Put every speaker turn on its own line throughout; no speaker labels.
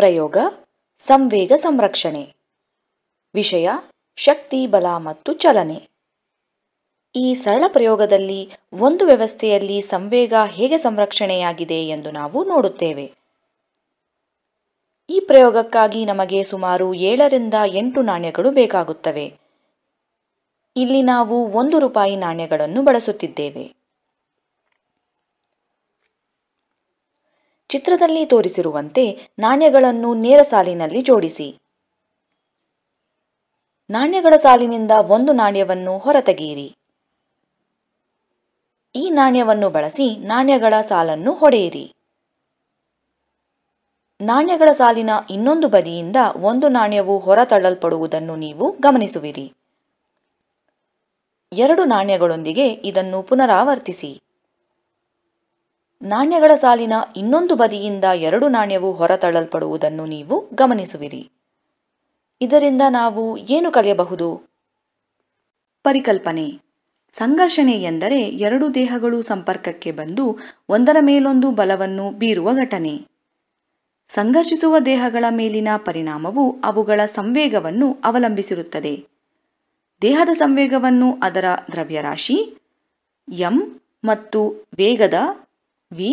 ಪ್ರಯೋಗ ಸಂವೇಗ ಸಂರಕ್ಷಣೆ ವಿಷಯ ಶಕ್ತಿ ಬಲ ಮತ್ತು ಚಲನೆ ಈ ಸರಳ ಪ್ರಯೋಗದಲ್ಲಿ ಒಂದು ವ್ಯವಸ್ಥೆಯಲ್ಲಿ ಸಂವೇಗ ಹೇಗೆ ಸಂರಕ್ಷಣೆಯಾಗಿದೆ ಎಂದು ನಾವು ನೋಡುತ್ತೇವೆ ಈ ಪ್ರಯೋಗಕ್ಕಾಗಿ ನಮಗೆ ಸುಮಾರು ಏಳರಿಂದ ಎಂಟು ನಾಣ್ಯಗಳು ಬೇಕಾಗುತ್ತವೆ ಇಲ್ಲಿ ನಾವು ಒಂದು ರೂಪಾಯಿ ನಾಣ್ಯಗಳನ್ನು ಬಳಸುತ್ತಿದ್ದೇವೆ ಚಿತ್ರದಲ್ಲಿ ತೋರಿಸಿರುವಂತೆ ನಾಣ್ಯಗಳನ್ನು ನೇರ ಸಾಲಿನಲ್ಲಿ ಜೋಡಿಸಿ ನಾಣ್ಯಗಳ ಸಾಲಿನಿಂದ ಒಂದು ನಾಣ್ಯವನ್ನು ಹೊರತೆಗೆಯಿರಿ ಈ ನಾಣ್ಯವನ್ನು ಬಳಸಿ ನಾಣ್ಯಗಳ ಸಾಲನ್ನು ಹೊಡೆಯಿರಿ ನಾಣ್ಯಗಳ ಸಾಲಿನ ಇನ್ನೊಂದು ಬದಿಯಿಂದ ಒಂದು ನಾಣ್ಯವು ಹೊರತಳ್ಳಲ್ಪಡುವುದನ್ನು ನೀವು ಗಮನಿಸುವಿರಿ ಎರಡು ನಾಣ್ಯಗಳೊಂದಿಗೆ ಇದನ್ನು ಪುನರಾವರ್ತಿಸಿ ನಾಣ್ಯಗಳ ಸಾಲಿನ ಇನ್ನೊಂದು ಬದಿಯಿಂದ ಎರಡು ನಾಣ್ಯವು ಹೊರತಳ್ಳಲ್ಪಡುವುದನ್ನು ನೀವು ಗಮನಿಸುವಿರಿ ಇದರಿಂದ ನಾವು ಏನು ಕಲಿಯಬಹುದು ಪರಿಕಲ್ಪನೆ ಸಂಘರ್ಷಣೆ ಎಂದರೆ ಎರಡು ದೇಹಗಳು ಸಂಪರ್ಕಕ್ಕೆ ಬಂದು ಒಂದರ ಮೇಲೊಂದು ಬಲವನ್ನು ಬೀರುವ ಘಟನೆ ಸಂಘರ್ಷಿಸುವ ದೇಹಗಳ ಮೇಲಿನ ಪರಿಣಾಮವು ಅವುಗಳ ಸಂವೇಗವನ್ನು ಅವಲಂಬಿಸಿರುತ್ತದೆ ದೇಹದ ಸಂವೇಗವನ್ನು ಅದರ ದ್ರವ್ಯರಾಶಿ ಎಂ ಮತ್ತು ವೇಗದ ವಿ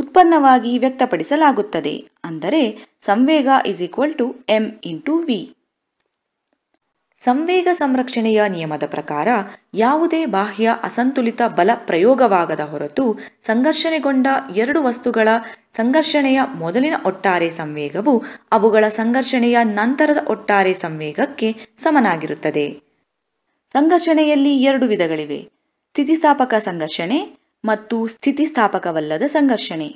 ಉತ್ಪನ್ನವಾಗಿ ವ್ಯಕ್ತಪಡಿಸಲಾಗುತ್ತದೆ ಅಂದರೆ ಸಂವೇಗ is equal to M into V ಸಂವೇಗ ಸಂರಕ್ಷಣೆಯ ನಿಯಮದ ಪ್ರಕಾರ ಯಾವುದೇ ಬಾಹ್ಯ ಅಸಂತುಲಿತ ಬಲ ಪ್ರಯೋಗವಾಗದ ಹೊರತು ಸಂಘರ್ಷಣೆಗೊಂಡ ಎರಡು ವಸ್ತುಗಳ ಸಂಘರ್ಷಣೆಯ ಮೊದಲಿನ ಒಟ್ಟಾರೆ ಸಂವೇಗವು ಅವುಗಳ ಸಂಘರ್ಷಣೆಯ ನಂತರದ ಒಟ್ಟಾರೆ ಸಂವೇಗಕ್ಕೆ ಸಮನಾಗಿರುತ್ತದೆ ಸಂಘರ್ಷಣೆಯಲ್ಲಿ ಎರಡು ವಿಧಗಳಿವೆ ಸ್ಥಿತಿಸ್ಥಾಪಕ ಸಂಘರ್ಷಣೆ ಮತ್ತು ಸ್ಥಿತಿಸ್ಥಾಪಕವಲ್ಲದ ಸಂಘರ್ಷಣೆ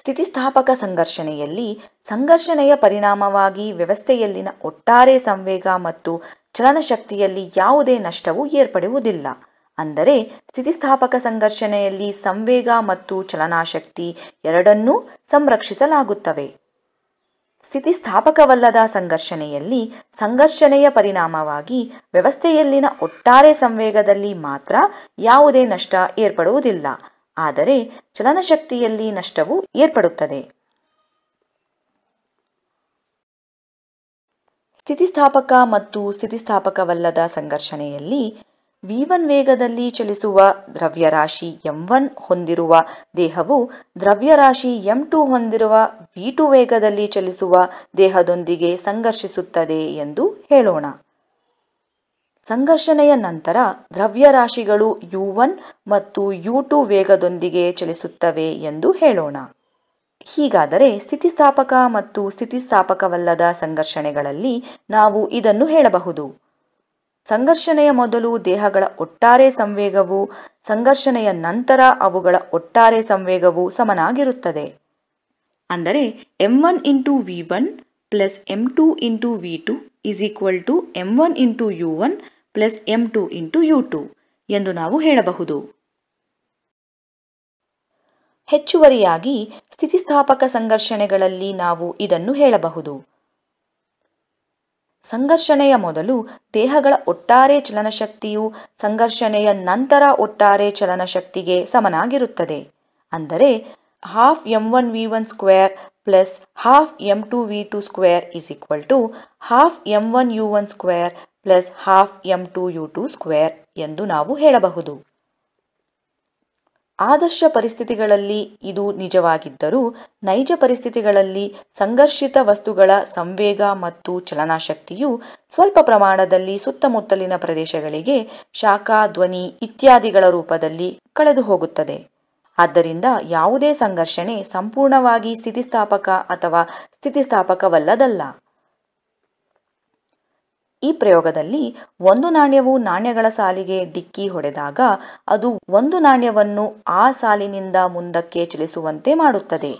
ಸ್ಥಿತಿಸ್ಥಾಪಕ ಸಂಘರ್ಷಣೆಯಲ್ಲಿ ಸಂಘರ್ಷಣೆಯ ಪರಿಣಾಮವಾಗಿ ವ್ಯವಸ್ಥೆಯಲ್ಲಿನ ಒಟ್ಟಾರೆ ಸಂವೇಗ ಮತ್ತು ಚಲನಶಕ್ತಿಯಲ್ಲಿ ಯಾವುದೇ ನಷ್ಟವು ಏರ್ಪಡುವುದಿಲ್ಲ ಅಂದರೆ ಸ್ಥಿತಿಸ್ಥಾಪಕ ಸಂಘರ್ಷಣೆಯಲ್ಲಿ ಸಂವೇಗ ಮತ್ತು ಚಲನಾಶಕ್ತಿ ಎರಡನ್ನೂ ಸಂರಕ್ಷಿಸಲಾಗುತ್ತವೆ ಸ್ಥಿತಿಸ್ಥಾಪಕವಲ್ಲದ ಸಂಘರ್ಷಣೆಯಲ್ಲಿ ಸಂಘರ್ಷಣೆಯ ಪರಿಣಾಮವಾಗಿ ವ್ಯವಸ್ಥೆಯಲ್ಲಿನ ಒಟ್ಟಾರೆ ಸಂವೇಗದಲ್ಲಿ ಮಾತ್ರ ಯಾವುದೇ ನಷ್ಟ ಏರ್ಪಡುವುದಿಲ್ಲ ಆದರೆ ಚಲನಶಕ್ತಿಯಲ್ಲಿ ನಷ್ಟವು ಏರ್ಪಡುತ್ತದೆ ಸ್ಥಿತಿಸ್ಥಾಪಕ ಮತ್ತು ಸ್ಥಿತಿಸ್ಥಾಪಕವಲ್ಲದ ಸಂಘರ್ಷಣೆಯಲ್ಲಿ ವಿ ಒನ್ ವೇಗದಲ್ಲಿ ಚಲಿಸುವ ದ್ರವ್ಯರಾಶಿ ಎಂ ಒನ್ ಹೊಂದಿರುವ ದೇಹವು ದ್ರವ್ಯರಾಶಿ ಎಂ ಟು ಹೊಂದಿರುವ ವಿ ಟು ವೇಗದಲ್ಲಿ ಚಲಿಸುವ ದೇಹದೊಂದಿಗೆ ಸಂಘರ್ಷಿಸುತ್ತದೆ ಎಂದು ಹೇಳೋಣ ಸಂಘರ್ಷಣೆಯ ನಂತರ ದ್ರವ್ಯರಾಶಿಗಳು ಯು ಒನ್ ಮತ್ತು ಯು ಟು ವೇಗದೊಂದಿಗೆ ಚಲಿಸುತ್ತವೆ ಎಂದು ಹೇಳೋಣ ಹೀಗಾದರೆ ಸ್ಥಿತಿಸ್ಥಾಪಕ ಮತ್ತು ಸ್ಥಿತಿಸ್ಥಾಪಕವಲ್ಲದ ಸಂಘರ್ಷಣೆಗಳಲ್ಲಿ ನಾವು ಇದನ್ನು ಹೇಳಬಹುದು ಸಂಘರ್ಷಣೆಯ ಮೊದಲು ದೇಹಗಳ ಒಟ್ಟಾರೆ ಸಂವೇಗವು ಸಂಘರ್ಷಣೆಯ ನಂತರ ಅವುಗಳ ಒಟ್ಟಾರೆ ಸಂವೇಗವು ಸಮನಾಗಿರುತ್ತದೆ ಅಂದರೆ M one into V one plus M two into V two is equal to M one into U one plus M two into U two ಎಂದು ನಾವು ಹೇಳಬಹುದು ಹೆಚ್ಚುವರಿಯಾಗಿ ಸ್ಥಿತಿಸ್ಥಾಪಕ ಸಂಘರ್ಷಣೆಗಳಲ್ಲಿ ನಾವು ಇದನ್ನು ಹೇಳಬಹುದು ಸಂಘರ್ಷಣೆಯ ಮೊದಲು ದೇಹಗಳ ಒಟ್ಟಾರೆ ಚಲನಶಕ್ತಿಯು ಸಂಘರ್ಷಣೆಯ ನಂತರ ಒಟ್ಟಾರೆ ಚಲನಶಕ್ತಿಗೆ ಸಮನಾಗಿರುತ್ತದೆ ಅಂದರೆ half M one V one square plus half M two V two square is equal to half M one U one square plus half M two U two square ಎಂದು ನಾವು ಹೇಳಬಹುದು ಆದರ್ಶ ಪರಿಸ್ಥಿತಿಗಳಲ್ಲಿ ಇದು ನಿಜವಾಗಿದ್ದರೂ ನೈಜ ಪರಿಸ್ಥಿತಿಗಳಲ್ಲಿ ಸಂಘರ್ಷಿತ ವಸ್ತುಗಳ ಸಂವೇಗ ಮತ್ತು ಚಲನಾಶಕ್ತಿಯು ಸ್ವಲ್ಪ ಪ್ರಮಾಣದಲ್ಲಿ ಸುತ್ತಮುತ್ತಲಿನ ಪ್ರದೇಶಗಳಿಗೆ ಶಾಖ ಧ್ವನಿ ಇತ್ಯಾದಿಗಳ ರೂಪದಲ್ಲಿ ಕಳೆದು ಹೋಗುತ್ತದೆ ಆದ್ದರಿಂದ ಯಾವುದೇ ಸಂಘರ್ಷಣೆ ಸಂಪೂರ್ಣವಾಗಿ ಸ್ಥಿತಿಸ್ಥಾಪಕ ಅಥವಾ ಸ್ಥಿತಿಸ್ಥಾಪಕವಲ್ಲದಲ್ಲ ಈ ಪ್ರಯೋಗದಲ್ಲಿ ಒಂದು ನಾಣ್ಯವು ನಾಣ್ಯಗಳ ಸಾಲಿಗೆ ಡಿಕ್ಕಿ ಹೊಡೆದಾಗ ಅದು ಒಂದು ನಾಣ್ಯವನ್ನು ಆ ಸಾಲಿನಿಂದ ಮುಂದಕ್ಕೆ ಚಲಿಸುವಂತೆ ಮಾಡುತ್ತದೆ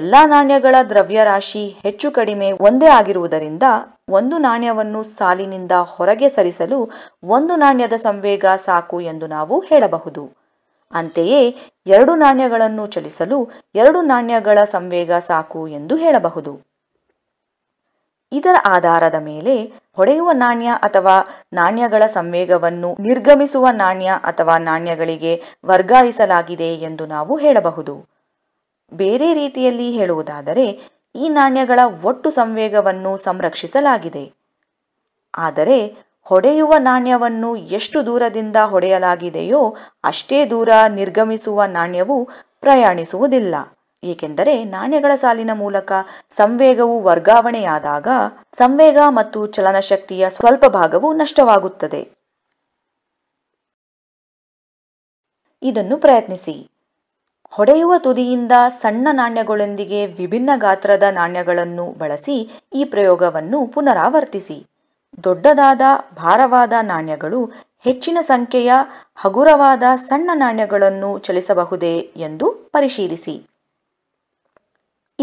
ಎಲ್ಲ ನಾಣ್ಯಗಳ ದ್ರವ್ಯರಾಶಿ ಹೆಚ್ಚು ಕಡಿಮೆ ಒಂದೇ ಆಗಿರುವುದರಿಂದ ಒಂದು ನಾಣ್ಯವನ್ನು ಸಾಲಿನಿಂದ ಹೊರಗೆ ಸರಿಸಲು ಒಂದು ನಾಣ್ಯದ ಸಂವೇಗ ಸಾಕು ಎಂದು ನಾವು ಹೇಳಬಹುದು ಅಂತೆಯೇ ಎರಡು ನಾಣ್ಯಗಳನ್ನು ಚಲಿಸಲು ಎರಡು ನಾಣ್ಯಗಳ ಸಂವೇಗ ಸಾಕು ಎಂದು ಹೇಳಬಹುದು ಇದರ ಆಧಾರದ ಮೇಲೆ ಹೊಡೆಯುವ ನಾಣ್ಯ ಅಥವಾ ನಾಣ್ಯಗಳ ಸಂವೇಗವನ್ನು ನಿರ್ಗಮಿಸುವ ನಾಣ್ಯ ಅಥವಾ ನಾಣ್ಯಗಳಿಗೆ ವರ್ಗಾಯಿಸಲಾಗಿದೆ ಎಂದು ನಾವು ಹೇಳಬಹುದು ಬೇರೆ ರೀತಿಯಲ್ಲಿ ಹೇಳುವುದಾದರೆ ಈ ನಾಣ್ಯಗಳ ಒಟ್ಟು ಸಂವೇಗವನ್ನು ಸಂರಕ್ಷಿಸಲಾಗಿದೆ ಆದರೆ ಹೊಡೆಯುವ ನಾಣ್ಯವನ್ನು ಎಷ್ಟು ದೂರದಿಂದ ಹೊಡೆಯಲಾಗಿದೆಯೋ ಅಷ್ಟೇ ದೂರ ನಿರ್ಗಮಿಸುವ ನಾಣ್ಯವು ಪ್ರಯಾಣಿಸುವುದಿಲ್ಲ ಏಕೆಂದರೆ ನಾಣ್ಯಗಳ ಸಾಲಿನ ಮೂಲಕ ಸಂವೇಗವು ವರ್ಗಾವಣೆಯಾದಾಗ ಸಂವೇಗ ಮತ್ತು ಚಲನಶಕ್ತಿಯ ಸ್ವಲ್ಪ ಭಾಗವು ನಷ್ಟವಾಗುತ್ತದೆ ಇದನ್ನು ಪ್ರಯತ್ನಿಸಿ ಹೊಡೆಯುವ ತುದಿಯಿಂದ ಸಣ್ಣ ನಾಣ್ಯಗಳೊಂದಿಗೆ ವಿಭಿನ್ನ ಗಾತ್ರದ ನಾಣ್ಯಗಳನ್ನು ಬಳಸಿ ಈ ಪ್ರಯೋಗವನ್ನು ಪುನರಾವರ್ತಿಸಿ ದೊಡ್ಡದಾದ ಭಾರವಾದ ನಾಣ್ಯಗಳು ಹೆಚ್ಚಿನ ಸಂಖ್ಯೆಯ ಹಗುರವಾದ ಸಣ್ಣ ನಾಣ್ಯಗಳನ್ನು ಚಲಿಸಬಹುದೇ ಎಂದು ಪರಿಶೀಲಿಸಿ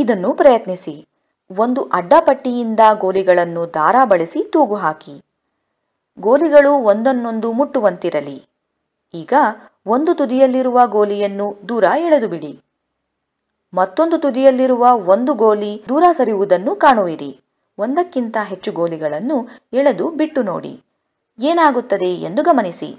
ಇದನ್ನು ಪ್ರಯತ್ನಿಸಿ ಒಂದು ಅಡ್ಡಪಟ್ಟಿಯಿಂದ ಗೋಲಿಗಳನ್ನು ದಾರ ಬಳಸಿ ತೂಗು ಹಾಕಿ ಗೋಲಿಗಳು ಒಂದನ್ನೊಂದು ಮುಟ್ಟುವಂತಿರಲಿ ಈಗ ಒಂದು ತುದಿಯಲ್ಲಿರುವ ಗೋಲಿಯನ್ನು ದೂರ ಎಳೆದು ಬಿಡಿ ಮತ್ತೊಂದು ತುದಿಯಲ್ಲಿರುವ ಒಂದು ಗೋಲಿ ದೂರ ಸರಿಯುವುದನ್ನು ಕಾಣುವಿರಿ ಒಂದಕ್ಕಿಂತ ಹೆಚ್ಚು ಗೋಲಿಗಳನ್ನು ಎಳೆದು ಬಿಟ್ಟು ನೋಡಿ ಏನಾಗುತ್ತದೆ ಎಂದು ಗಮನಿಸಿ